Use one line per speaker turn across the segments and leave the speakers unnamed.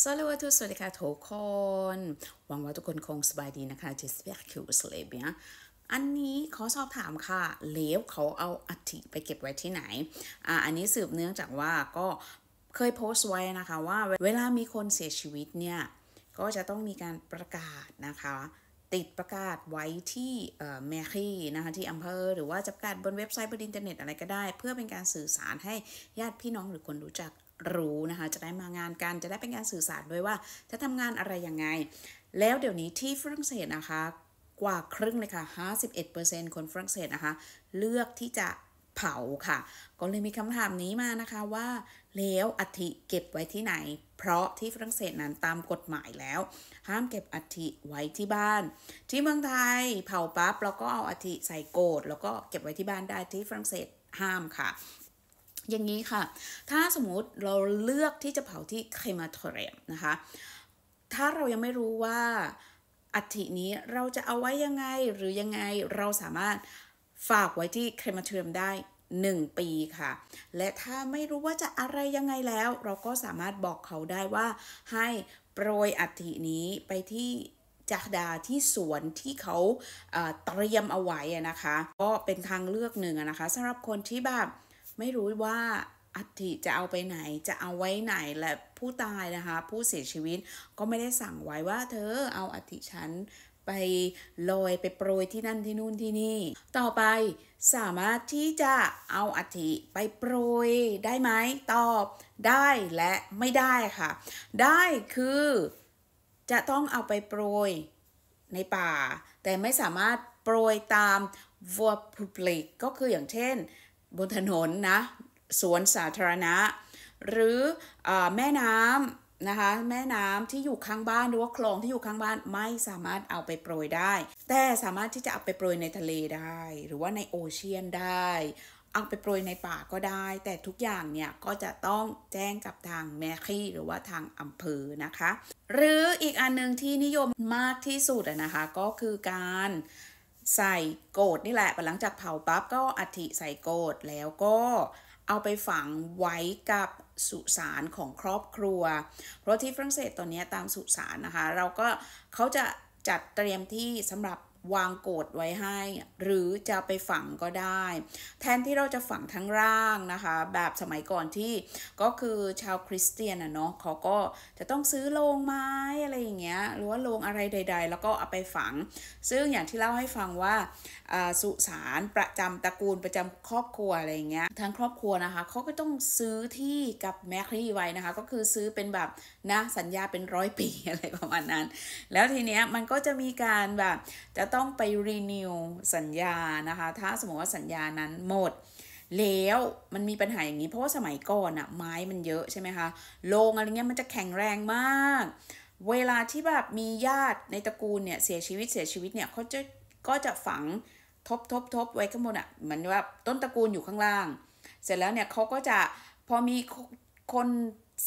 สวัสดีวัสีค่ะทุกคน หวังว่าทุกคนคงสบายดีนะคะเจสเปียคิวสเลเบียอันนี้ขอสอบถามค่ะ เลวเขาเอาอัฐิไปเก็บไว้ที่ไหน อ่าอันนี้สืบเนื่องจากว่าก็เคยโพสต์ไว้นะคะว่าเวลามีคนเสียชีวิตเนี่ย ก็จะต้องมีการประกาศนะคะ ติดประกาศไว้ที่แมคี่นะคะที่อำเภอ หรือว่าจะประกาศบนเว็บไซต์บนอินเทอร์เน็ตอะไรก็ได้ เพื่อเป็นการสื่อสารให้ญาติพี่น้องหรือคนรู้จักรู้นะคะ จะได้มางานกันจะได้เป็นการสื่อสารด้วยว่า จะทำงานอะไรยังไงแล้วเดี๋ยวนี้ที่ฝรั่งเศสนะคะ กว่าครึ่งเลยค่ะ51%คนฝรั่งเศสนะคะ เลือกที่จะเผาค่ะก็เลยมีคำถามนี้มานะคะว่าแล้วอัฐิเก็บไว้ที่ไหน เพราะที่ฝรั่งเศสนั้นตามกฎหมายแล้ว ห้ามเก็บอัฐิไว้ที่บ้าน ที่เมืองไทยเผาปั๊บแล้วก็เอาอัฐิใส่โกดแล้วก็เก็บไว้ที่บ้านได้ที่ฝรั่งเศสห้ามค่ะอย่างนี้ค่ะ ถ้าสมมติเราเลือกที่จะเผาที่เคมาโทเรียมนะคะ ถ้าเรายังไม่รู้ว่าอัฐินี้เราจะเอาไว้ยังไงหรือยังไง เราสามารถฝากไว้ที่เคมาเทียมได้ 1 ปีค่ะ และถ้าไม่รู้ว่าจะอะไรยังไงแล้วเราก็สามารถบอกเขาได้ว่า ให้โปรยอัฐินี้ไปที่จักดาที่สวนที่เขาเตรียมเอาไว้นะคะ ก็เป็นทางเลือกหนึ่งนะคะสำหรับคนที่แบบไม่รู้ว่าอัฐิจะเอาไปไหน จะเอาไว้ไหนและผู้ตายนะคะ ผู้เสียชีวิตก็ไม่ได้สั่งไว้ว่า เธอเอาอัฐิฉันไปลอยไปโปรยที่นั่นที่นู่น ที่นี่ ต่อไปสามารถที่จะเอาอัฐิไปโปรยได้ไหมตอบได้และไม่ได้ค่ะ ได้คือจะต้องเอาไปโปรยในป่า แต่ไม่สามารถโปรยตามวัวพลุกก็คืออย่างเช่นบนถนนนะสวนสาธารณะ หรืออแม่น้ำนะคะแม่น้ำที่อยู่ข้างบ้านหรือว่าคลองที่อยู่ข้างบ้านไม่สามารถเอาไปโปรยได้ แต่สามารถที่จะเอาไปโปรยในทะเลได้หรือว่าในโอเชียนได้ เอาไปโปรยในป่าก็ได้ แต่ทุกอย่างเนี่ยก็จะต้องแจ้งกับทางแมคีหรือว่าทางอำเภอนะคะ หรืออีกอันหนึ่งที่นิยมมากที่สุดนะคะก็คือการใส่โกดนี่แหละ หลังจากเผาปั๊บก็อธิใส่โกดแล้วก็เอาไปฝังไว้กับสุสานของครอบครัว เพราะที่ฝรั่งเศสตอนนี้ตามสุสานนะคะเราก็เขาจะจัดเตรียมที่สำหรับวางโกดไว้ให้หรือ จะไปฝังก็ได้ แทนที่เราจะฝังทั้งร่างนะคะ แบบสมัยก่อนที่ก็คือชาวคริสเตียนอะเนาะเขาก็จะต้องซื้อโลงไม้อะไรอย่างเงี้ยหรือว่าโลงอะไรใดๆแล้วก็เอาไปฝัง ซึ่งอย่างที่เล่าให้ฟังว่าสุสานประจำตระกูลประจำครอบครัวอะไรอย่างเงี้ยทั้งครอบครัวนะคะเขาก็ต้องซื้อที่กับแมครีไว้นะคะ ก็คือซื้อเป็นแบบนะสัญญาเป็นร้อยปีอะไรประมาณนั้น แล้วทีเนี้ยมันก็จะมีการแบบจะต้องไปรีนิวสัญญานะคะ ถ้าสมมติว่าสัญญานั้นหมด แล้วมันมีปัญหาอย่างนี้ เพราะว่าสมัยก่อนอะไม้มันเยอะใช่ไหมคะโลงอะไรเงี้ยมันจะแข็งแรงมาก เวลาที่แบบมีญาติในตระกูลเนี่ย เสียชีวิตเสียชีวิตเนี่ยเขาจะก็จะฝังทบทบทบไว้ข้างบนอะเหมือนว่าต้นตระกูลอยู่ข้างล่าง เสร็จแล้วเนี่ยเขาก็จะพอมีคน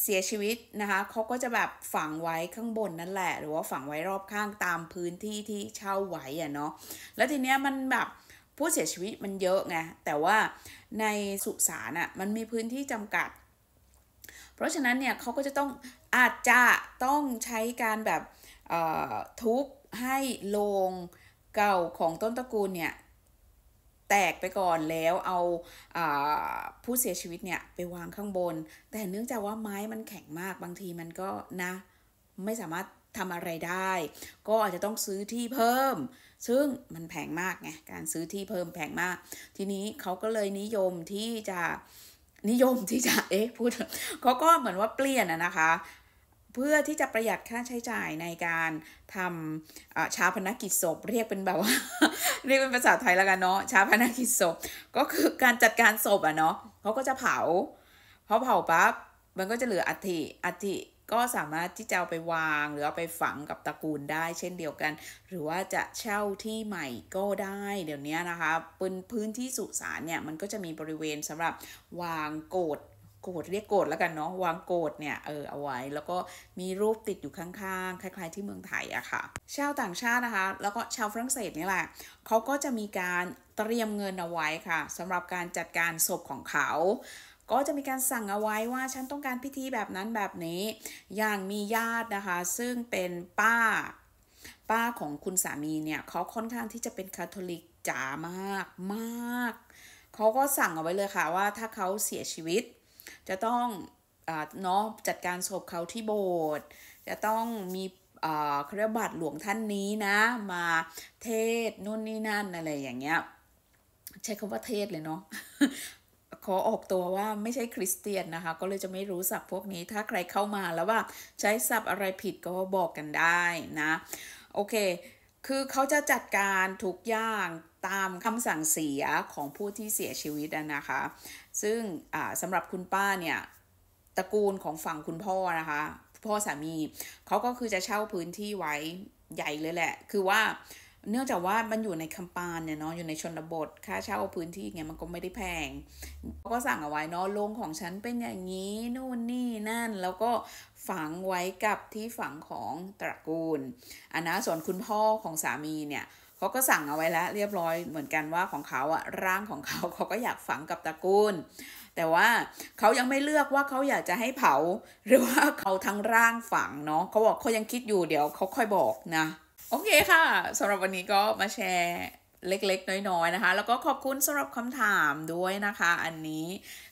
เสียชีวิตนะคะเขาก็จะแบบฝังไว้ข้างบนนั่นแหละ หรือว่าฝังไว้รอบข้างตามพื้นที่ที่เช่าไว้อะเนาะ แล้วทีเนี้ยมันแบบผู้เสียชีวิตมันเยอะไง แต่ว่าในสุสานอะมันมีพื้นที่จำกัด เพราะฉะนั้นเนี่ยเขาก็จะต้องอาจจะต้องใช้การแบบทุบให้โลงเก่าของต้นตระกูลเนี่ยแตกไปก่อนแล้วเอาอาผู้เสียชีวิตเนี่ยไปวางข้างบน แต่เนื่องจากว่าไม้มันแข็งมากบางทีมันก็นะไม่สามารถทำอะไรได้ ก็อาจจะต้องซื้อที่เพิ่ม ซึ่งมันแพงมากไงการซื้อที่เพิ่มแพงมาก ทีนี้เขาก็เลยนิยมที่จะนิยมที่จะเอ๊ะพูดเขาก็เหมือนว่าเปลี่ยนอะนะคะ เพื่อที่จะประหยัดค่าใช้จ่ายในการทำชาพนักกิจศพเรียกเป็นแบบว่าเรียกเป็นภาษาไทยแล้วกันเนาะ ชาพนักิจศพก็คือการจัดการศพอ่ะเนาะเขาก็จะเผาพอเผาปั๊บ มันก็จะเหลืออัฐิ อัฐิก็สามารถที่จะเอาไปวางหรือเอาไปฝังกับตระกูลได้เช่นเดียวกัน หรือว่าจะเช่าที่ใหม่ก็ได้ เดี๋ยวนี้นะคะเป็นพื้นที่สุสานเนี่ยมันก็จะมีบริเวณสำหรับวางโกรธโรดเรียกโกรธแล้วกันเนาะวางโกรธเนี่ยเออเอาไว้ แล้วก็มีรูปติดอยู่ข้างๆ คล้ายๆที่เมืองไทยอะค่ะชาวต่างชาตินะคะ แล้วก็ชาวฝรั่งเศสนี่แหละเขาก็จะมีการเตรียมเงินเอาไว้ค่ะ สำหรับการจัดการศพของเขา ก็จะมีการสั่งเอาไว้ว่า ฉันต้องการพิธีแบบนั้นแบบนี้ อย่างมีญาตินะคะ ซึ่งเป็นป้า ป้าของคุณสามีเนี่ยเขาค่อนข้างที่จะเป็นคาทอลิกจ๋ามากมากเขาก็สั่งเอาไว้เลยค่ะว่า ถ้าเขาเสียชีวิตจะต้องเนาะจัดการศพเขาที่โบสถ์ จะต้องมีเครือบัตรหลวงท่านนี้นะ มาเทศ นู่นนี่นั่นอะไรอย่างเงี้ย ใช้คำว่าเทศเลยเนาะ ขอออกตัวว่าไม่ใช่คริสเตียนนะคะ ก็เลยจะไม่รู้สับพวกนี้ ถ้าใครเข้ามาแล้วว่าใช้สับอะไรผิดก็บอกกันได้นะ โอเค คือเขาจะจัดการทุกอย่างตามคำสั่งเสียของผู้ที่เสียชีวิตนะคะ ซึ่งสำหรับคุณป้าเนี่ยตระกูลของฝั่งคุณพ่อนะคะ พ่อสามี เขาก็คือจะเช่าพื้นที่ไว้ใหญ่เลยแหละ คือว่าเนื่องจากว่ามันอยู่ในคัมปานเนี่ยเนาะอยู่ในชนบทค่าเช่าพื้นที่เงี้ยมันก็ไม่ได้แพงเขาก็สั่งเอาไว้เนาะโรงของฉันเป็นอย่างนี้นู่นนี่นั่นแล้วก็ฝังไว้กับที่ฝังของตระกูลอันนะส่วนคุณพ่อของสามีเนี่ยเขาก็สั่งเอาไว้แล้วเรียบร้อยเหมือนกันว่าของเขาอะร่างของเขาเขาก็อยากฝังกับตระกูล แต่ว่าเขายังไม่เลือกว่าเขาอยากจะให้เผาหรือว่าเขาทั้งร่างฝังเนาะเขาบอกเขายังคิดอยู่เดี๋ยวเขาค่อยบอกนะโอเคค่ะสำหรับวันนี้ก็มาแชร์เล็กๆน้อยๆนะคะ แล้วก็ขอบคุณสำหรับคำถามด้วยนะคะ อันนี้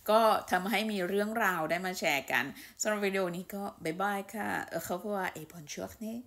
ก็ทำให้มีเรื่องราวได้มาแชร์กันสำหรับวิดีโอนี้ก็ บ๊ายบายค่ะเออเขาพูว่าเอพอนชัว์นี่